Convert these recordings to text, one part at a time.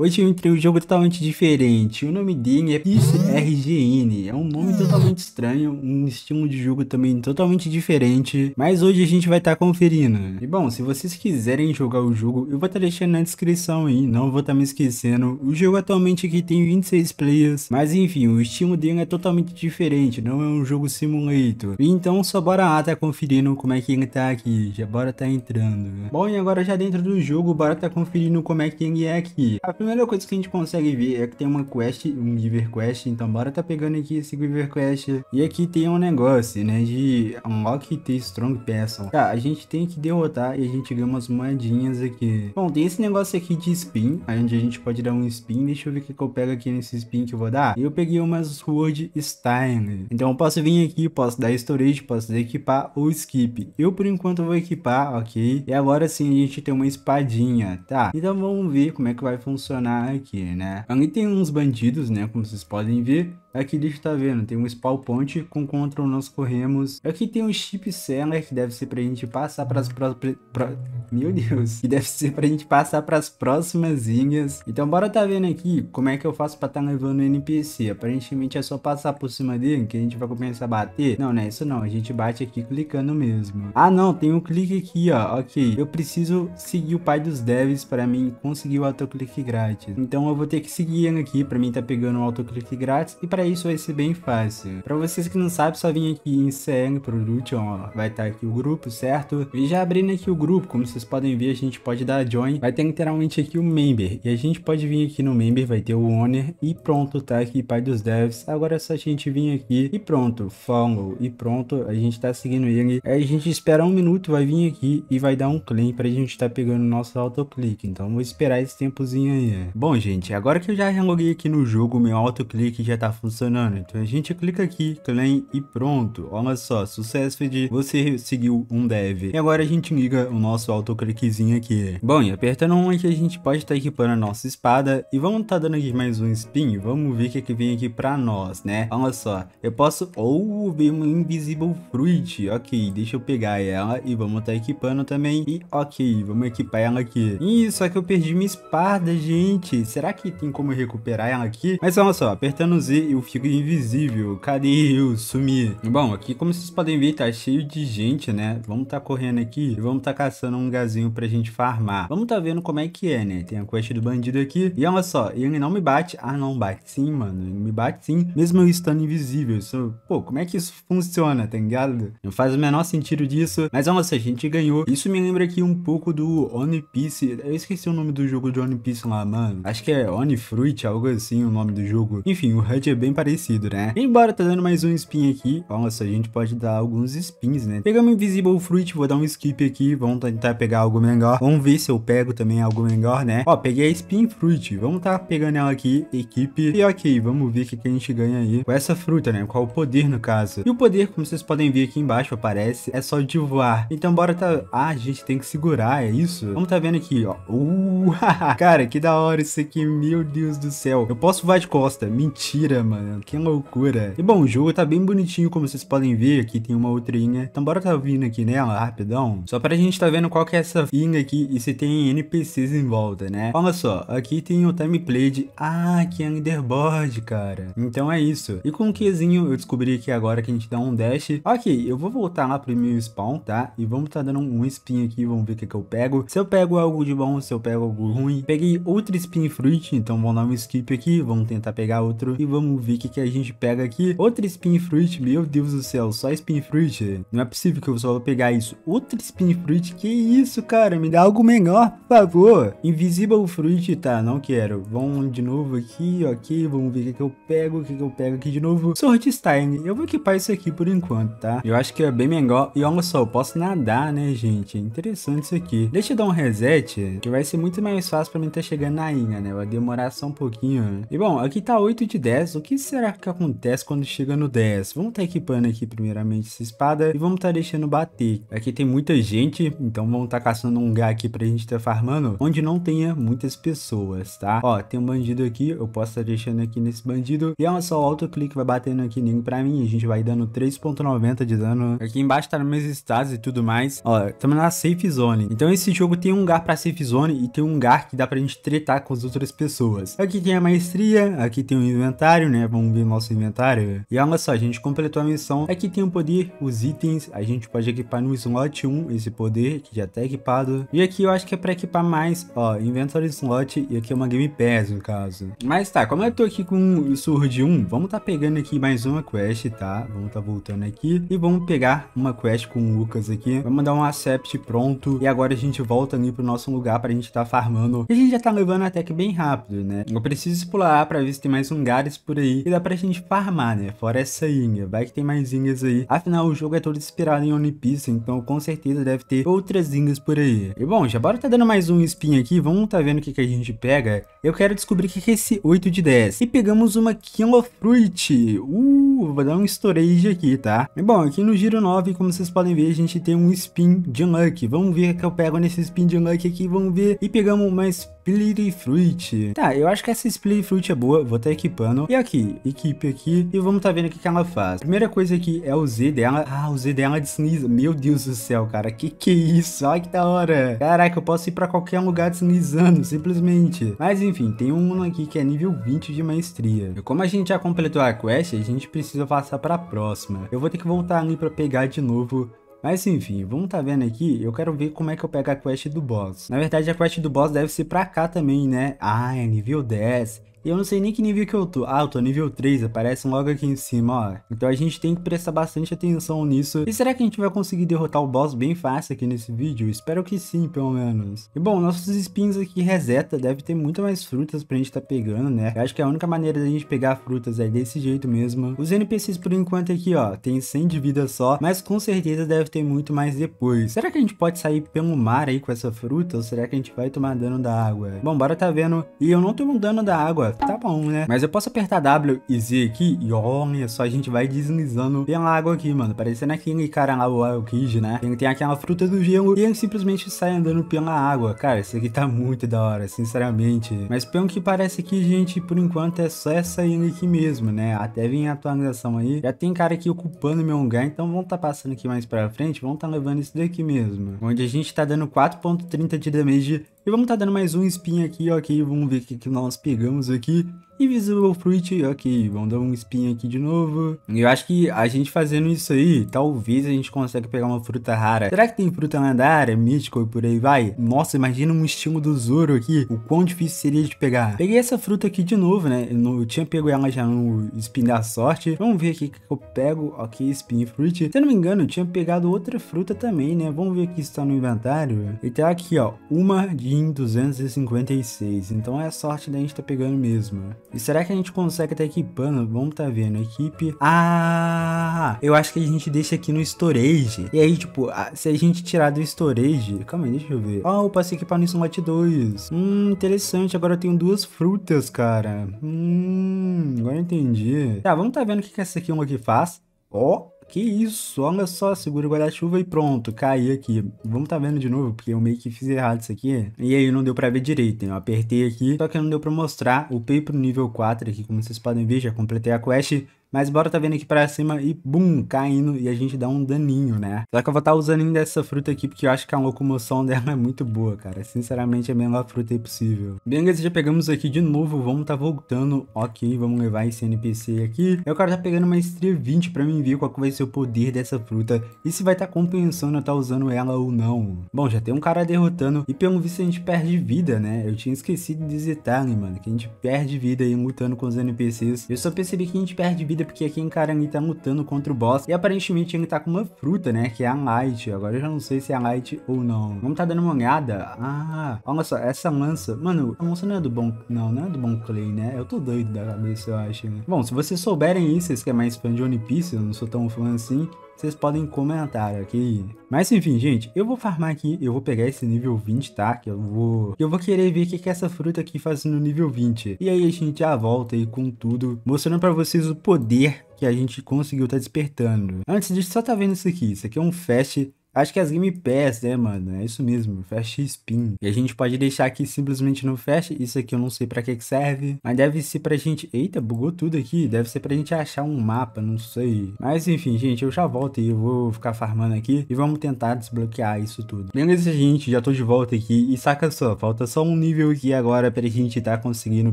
Hoje eu entrei um jogo totalmente diferente. O nome dele é P.S.R.G.N. É, é um nome totalmente estranho, um estilo de jogo também totalmente diferente. Mas hoje a gente vai estar tá conferindo. E bom, se vocês quiserem jogar o jogo, eu vou estar tá deixando na descrição aí. Não vou estar tá me esquecendo. O jogo atualmente aqui tem 26 players. Mas enfim, o estilo dele é totalmente diferente. Não é um jogo simulator. Então só bora lá tá conferindo como é que ele tá aqui. Já bora tá entrando. Bom, e agora já dentro do jogo, bora tá conferindo como é que ele é aqui primeira coisa que a gente consegue ver é que tem uma quest, um Giver Quest, então bora tá pegando aqui esse Giver Quest. E aqui tem um negócio, né, de Unlock the Strong Person. Tá, a gente tem que derrotar e a gente ganha umas moedinhas aqui. Bom, tem esse negócio aqui de spin, onde a gente pode dar um spin. Deixa eu ver o que, que eu pego aqui nesse spin que eu vou dar. Eu peguei umas Sword style, Então eu posso vir aqui, posso dar storage, posso equipar ou skip. Eu por enquanto vou equipar, ok? E agora sim a gente tem uma espadinha, tá? Então vamos ver como é que vai funcionar mencionar aqui, né? Ali tem uns bandidos, né, como vocês podem ver, Aqui é deixa tá vendo, tem um spawn point com control nós corremos. Aqui é tem um chip seller que deve ser pra gente passar pras próprias... Pra... Meu Deus. Que deve ser pra gente passar pras próximas linhas. Então bora tá vendo aqui como é que eu faço pra tá levando o NPC. Aparentemente é só passar por cima dele que a gente vai começar a bater. Não, não é isso não. A gente bate aqui clicando mesmo. Ah não, tem um clique aqui ó. Ok, eu preciso seguir o pai dos devs pra mim conseguir o autoclique grátis. Então eu vou ter que seguir ele aqui pra mim tá pegando o autoclique grátis e pra para isso vai ser bem fácil. Para vocês que não sabem, só vim aqui em CN Production, ó. Vai estar tá aqui o grupo, certo? E já abrindo aqui o grupo, como vocês podem ver, a gente pode dar join. Vai ter literalmente aqui o member. E a gente pode vir aqui no member, vai ter o owner e pronto, tá aqui pai dos devs. Agora é só a gente vir aqui e pronto, follow e pronto. A gente tá seguindo ele. Aí a gente espera um minuto, vai vir aqui e vai dar um claim pra gente tá pegando o nosso autoclick. Então vou esperar esse tempozinho aí. Bom, gente, agora que eu já reloguei aqui no jogo, meu autoclick já tá funcionando funcionando. Então A gente clica aqui, claim e pronto. Olha só, sucesso de você seguiu um dev. E agora a gente liga o nosso autocliquezinho aqui. Bom, e apertando um aqui a gente pode estar tá equipando a nossa espada. E vamos estar tá dando aqui mais um spin. Vamos ver o que, é que vem aqui pra nós, né? Olha só, eu posso... Ou ver uma Invisible Fruit. Ok, deixa eu pegar ela e vamos estar tá equipando também. E ok, vamos equipar ela aqui. Ih, só que eu perdi minha espada, gente. Será que tem como recuperar ela aqui? Mas olha só, apertando Z eu fico invisível. Cadê eu? Sumi. Bom, aqui como vocês podem ver, tá cheio de gente, né? Vamos tá correndo aqui e vamos tá caçando um gazinho pra gente farmar. Vamos tá vendo como é que é, né? Tem a quest do bandido aqui. E olha só, ele não me bate. Ah, não, bate sim, mano. Ele me bate sim. Mesmo eu estando invisível. Isso... Pô, como é que isso funciona, tá ligado? Não faz o menor sentido disso. Mas olha só, a gente ganhou. Isso me lembra aqui um pouco do One Piece. Eu esqueci o nome do jogo de One Piece lá, mano. Acho que é One Fruit, algo assim o nome do jogo. Enfim, o HUD é bem bem parecido, né? Embora tá dando mais um spin aqui. Olha só, a gente pode dar alguns spins, né? Pegamos Invisible Fruit, vou dar um skip aqui. Vamos tentar pegar algo melhor. Vamos ver se eu pego também algo melhor, né? Ó, peguei a Spin Fruit. Vamos tá pegando ela aqui, equipe. E ok, vamos ver o que, que a gente ganha aí com essa fruta, né? Qual o poder, no caso. E o poder, como vocês podem ver aqui embaixo, aparece, é só de voar. Então bora tá... Ah, a gente tem que segurar, é isso? Vamos tá vendo aqui, ó. Uh, cara, que da hora isso aqui, meu Deus do céu. Eu posso voar de costa. Mentira, mano mano. Que loucura. E bom, o jogo tá bem bonitinho, como vocês podem ver. Aqui tem uma outrinha. Então bora tá vindo aqui nela, né, rapidão. Só pra gente tá vendo qual que é essa inga aqui e se tem NPCs em volta, né? Olha só, aqui tem o timeplay de... Ah, que é underboard, cara. Então é isso. E com o Qzinho eu descobri aqui agora que a gente dá um dash. Ok, eu vou voltar lá pro meu spawn, tá? E vamos tá dando um spin aqui, vamos ver o que que eu pego. Se eu pego algo de bom, se eu pego algo ruim. Peguei outro spin fruit, então vamos dar um skip aqui. Vamos tentar pegar outro e vamos ver ver o que, que a gente pega aqui. Outra Spin Fruit, meu Deus do céu, só Spin Fruit. É. Não é possível que eu só vou pegar isso. Outra Spin Fruit, que isso, cara? Me dá algo menor, por favor. Invisible Fruit, tá, não quero. Vamos de novo aqui, ok. Vamos ver o que, que eu pego, o que, que eu pego aqui de novo. Sword Stein, eu vou equipar isso aqui por enquanto, tá? Eu acho que é bem menor. E olha só, eu posso nadar, né, gente? É interessante isso aqui. Deixa eu dar um reset, que vai ser muito mais fácil pra mim estar tá chegando na ilha, né? Vai demorar só um pouquinho. Né? E bom, aqui tá 8 de 10, o que que será que acontece quando chega no 10? Vamos estar tá equipando aqui primeiramente essa espada e vamos estar tá deixando bater. Aqui tem muita gente, então vamos estar tá caçando um lugar aqui pra gente estar tá farmando, onde não tenha muitas pessoas, tá? Ó, tem um bandido aqui, eu posso estar tá deixando aqui nesse bandido. E é uma só autoclique, vai batendo aqui ninguém pra mim, a gente vai dando 3.90 de dano. Aqui embaixo tá nos meus estados e tudo mais. Ó, estamos na safe zone. Então esse jogo tem um lugar pra safe zone e tem um lugar que dá pra gente tretar com as outras pessoas. Aqui tem a maestria, aqui tem o inventário, né? né? Vamos ver nosso inventário. E olha só, a gente completou a missão. Aqui tem o um poder, os itens. A gente pode equipar no slot 1 esse poder, que já tá equipado. E aqui eu acho que é pra equipar mais, ó, inventory slot. E aqui é uma Game Pass, no caso. Mas tá, como eu tô aqui com o Surge 1, vamos tá pegando aqui mais uma quest, tá? Vamos tá voltando aqui. E vamos pegar uma quest com o Lucas aqui. Vamos dar um accept pronto. E agora a gente volta ali pro nosso lugar pra gente tá farmando. E a gente já tá levando até que bem rápido, né? Eu preciso explorar pra ver se tem mais lugares por aí aí que dá pra gente farmar, né? Fora essa Inga, vai que tem mais Ingas aí. Afinal, o jogo é todo inspirado em One Piece, então com certeza deve ter outras Ingas por aí. E bom, já bora tá dando mais um spin aqui, vamos tá vendo o que que a gente pega. Eu quero descobrir o que que é esse 8 de 10. E pegamos uma King of Fruit. Uh, vou dar um storage aqui, tá? E bom, aqui no giro 9, como vocês podem ver, a gente tem um spin de Luck. Vamos ver o que eu pego nesse spin de Luck aqui, vamos ver. E pegamos uma Split Fruit. Tá, eu acho que essa Split Fruit é boa, vou estar tá equipando. E aqui, equipe aqui, e vamos tá vendo o que, que ela faz. Primeira coisa aqui é o Z dela. Ah, o Z dela é Meu Deus do céu, cara, que que é isso? Olha que da hora. Caraca, eu posso ir pra qualquer lugar deslizando, simplesmente. Mas enfim, tem um aqui que é nível 20 de maestria. E como a gente já completou a quest, a gente precisa passar pra próxima. Eu vou ter que voltar ali pra pegar de novo mas enfim, vamos tá vendo aqui, eu quero ver como é que eu pego a quest do boss. Na verdade, a quest do boss deve ser pra cá também, né? Ah, é nível 10. E eu não sei nem que nível que eu tô. Ah, eu tô nível 3, aparecem logo aqui em cima, ó. Então a gente tem que prestar bastante atenção nisso. E será que a gente vai conseguir derrotar o boss bem fácil aqui nesse vídeo? Espero que sim, pelo menos. E bom, nossos spins aqui reseta, deve ter muito mais frutas pra gente tá pegando, né? Eu acho que é a única maneira da gente pegar frutas é desse jeito mesmo. Os NPCs por enquanto aqui, ó, tem 100 de vida só, mas com certeza deve ter muito mais depois. Será que a gente pode sair pelo mar aí com essa fruta? Ou será que a gente vai tomar dano da água? Bom, bora tá vendo. E eu não tomo dano da água, tá bom, né? Mas eu posso apertar W e Z aqui e olha só, a gente vai deslizando pela água aqui, mano. Parecendo aquele cara lá, o Kid, né? tem aquela fruta do gelo e ele simplesmente sai andando pela água. Cara, isso aqui tá muito da hora, sinceramente. Mas pelo que parece aqui gente, por enquanto é só essa ilha aqui mesmo, né? Até vir a atualização aí. Já tem cara aqui ocupando meu lugar, então vamos tá passando aqui mais pra frente, vamos tá levando isso daqui mesmo. Onde a gente tá dando 4.30 de damage e vamos estar tá dando mais um spin aqui, ok? Vamos ver o que, que nós pegamos aqui. Invisible Fruit, ok. vamos dar um spin aqui de novo. Eu acho que a gente fazendo isso aí, talvez a gente consiga pegar uma fruta rara. Será que tem fruta lendária, mítica e por aí vai? Nossa, imagina um estímulo do Zoro aqui, o quão difícil seria de pegar. Peguei essa fruta aqui de novo, né? Eu tinha pego ela já no spin da sorte. Vamos ver aqui que eu pego, ok, spin fruit. Se eu não me engano, eu tinha pegado outra fruta também, né? Vamos ver aqui se tá no inventário. E tá aqui, ó, uma de 256. Então é sorte da gente tá pegando mesmo. E será que a gente consegue estar equipando? Vamos tá vendo, equipe... Ah, eu acho que a gente deixa aqui no storage. E aí, tipo, se a gente tirar do storage... Calma aí, deixa eu ver. Ó, oh, ah, eu passei equipar no slot 2. Hum, interessante, agora eu tenho duas frutas, cara. Hum, agora eu entendi. Tá, vamos tá vendo o que, que essa aqui uma aqui faz. Ó, oh que isso, olha só, segura o guarda-chuva e pronto, caí aqui. Vamos tá vendo de novo, porque eu meio que fiz errado isso aqui. E aí não deu pra ver direito, hein? Eu apertei aqui, só que não deu pra mostrar. O Upei pro nível 4 aqui, como vocês podem ver, já completei a quest. Mas bora tá vendo aqui pra cima e bum, caindo e a gente dá um daninho, né? Só que eu vou estar tá usando ainda essa fruta aqui porque eu acho que a locomoção dela é muito boa, cara. Sinceramente, é a melhor fruta aí possível. Bem, já pegamos aqui de novo, vamos tá voltando. Ok, vamos levar esse NPC aqui. Eu quero tá pegando uma estria 20 pra mim ver qual que vai ser o poder dessa fruta e se vai tá compensando eu tá usando ela ou não. Bom, já tem um cara derrotando e pelo visto a gente perde vida, né? Eu tinha esquecido de desetar, tá, né, mano, que a gente perde vida aí lutando com os NPCs. Eu só percebi que a gente perde vida vida, porque aqui em Karan tá lutando contra o boss. E aparentemente ele tá com uma fruta, né? Que é a Light. Agora eu já não sei se é a Light ou não. Vamos tá dando uma olhada. Ah, olha só, essa lança. Mano, a lança não é do bom. Não, não é do bom Clay, né? Eu tô doido da cabeça, eu acho, né? Bom, se vocês souberem isso, vocês que é mais fã de One Piece, eu não sou tão fã assim vocês podem comentar, ok? Mas enfim, gente, eu vou farmar aqui, eu vou pegar esse nível 20, tá? Que eu vou... Eu vou querer ver o que, que essa fruta aqui faz no nível 20. E aí a gente já volta aí com tudo, mostrando pra vocês o poder que a gente conseguiu tá despertando. Antes disso, só tá vendo isso aqui. Isso aqui é um fast Acho que as Game Pass, né, mano? É isso mesmo, Fast Spin. E a gente pode deixar aqui simplesmente no Fast. Isso aqui eu não sei pra que que serve. Mas deve ser pra gente... Eita, bugou tudo aqui. Deve ser pra gente achar um mapa, não sei. Mas enfim, gente, eu já volto e eu vou ficar farmando aqui. E vamos tentar desbloquear isso tudo. Beleza, gente, já tô de volta aqui. E saca só, falta só um nível aqui agora pra gente tá conseguindo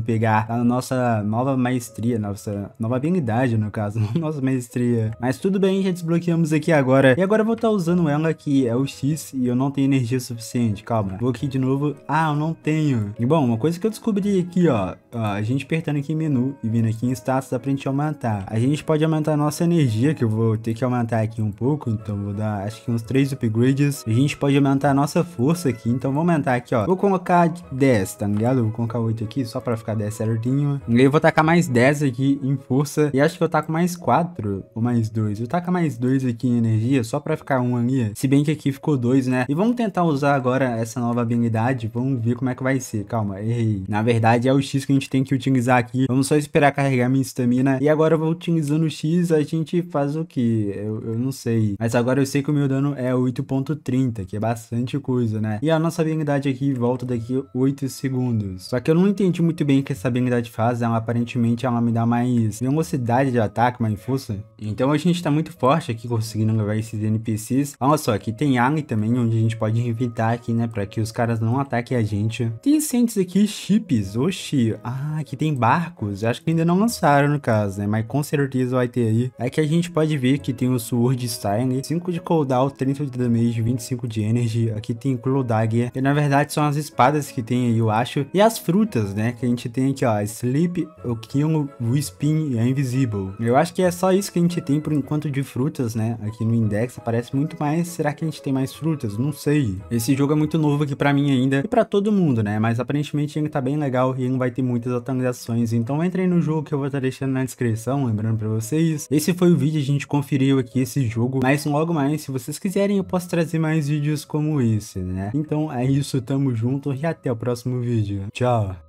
pegar a nossa nova maestria. Nossa nova habilidade, no caso. nossa maestria. Mas tudo bem, já desbloqueamos aqui agora. E agora eu vou estar tá usando ela problema é que é o X e eu não tenho energia suficiente. Calma, vou aqui de novo. Ah, eu não tenho. E bom, uma coisa que eu descobri aqui, ó. ó a gente apertando aqui em menu e vindo aqui em status, dá pra gente aumentar. A gente pode aumentar a nossa energia, que eu vou ter que aumentar aqui um pouco. Então vou dar, acho que uns 3 upgrades. A gente pode aumentar a nossa força aqui. Então vou aumentar aqui, ó. Vou colocar 10, tá ligado? Vou colocar 8 aqui, só pra ficar 10 certinho. E aí eu vou tacar mais 10 aqui em força. E acho que eu taco mais 4 ou mais 2. Eu taco mais 2 aqui em energia, só pra ficar 1 ali. Se bem que aqui ficou dois, né? E vamos tentar usar agora essa nova habilidade. Vamos ver como é que vai ser. Calma, errei. Na verdade, é o X que a gente tem que utilizar aqui. Vamos só esperar carregar minha estamina. E agora eu vou utilizando o X, a gente faz o que? Eu, eu não sei. Mas agora eu sei que o meu dano é 8.30, que é bastante coisa, né? E a nossa habilidade aqui volta daqui 8 segundos. Só que eu não entendi muito bem o que essa habilidade faz. Ela, aparentemente ela me dá mais velocidade de ataque, mais força. Então a gente tá muito forte aqui conseguindo levar esses NPCs. Olha só só, aqui tem Ali também, onde a gente pode evitar aqui, né? Pra que os caras não ataquem a gente. Tem incêndios aqui, chips, oxi. Ah, aqui tem barcos. Acho que ainda não lançaram, no caso, né? Mas com certeza vai ter aí. Aqui é a gente pode ver que tem o Sword Style, 5 né, de cooldown, 30 de damage, 25 de energy. Aqui tem Claw Dagger. que né. na verdade são as espadas que tem aí, eu acho. E as frutas, né? Que a gente tem aqui, ó. Sleep, o Kill, o Spin e a Invisible. Eu acho que é só isso que a gente tem por enquanto de frutas, né? Aqui no index aparece muito mais será que a gente tem mais frutas? Não sei. Esse jogo é muito novo aqui pra mim ainda e pra todo mundo, né? Mas aparentemente ele tá bem legal e ele vai ter muitas atualizações. Então aí no jogo que eu vou estar tá deixando na descrição, lembrando pra vocês. Esse foi o vídeo, a gente conferiu aqui esse jogo. Mas logo mais, se vocês quiserem, eu posso trazer mais vídeos como esse, né? Então é isso, tamo junto e até o próximo vídeo. Tchau!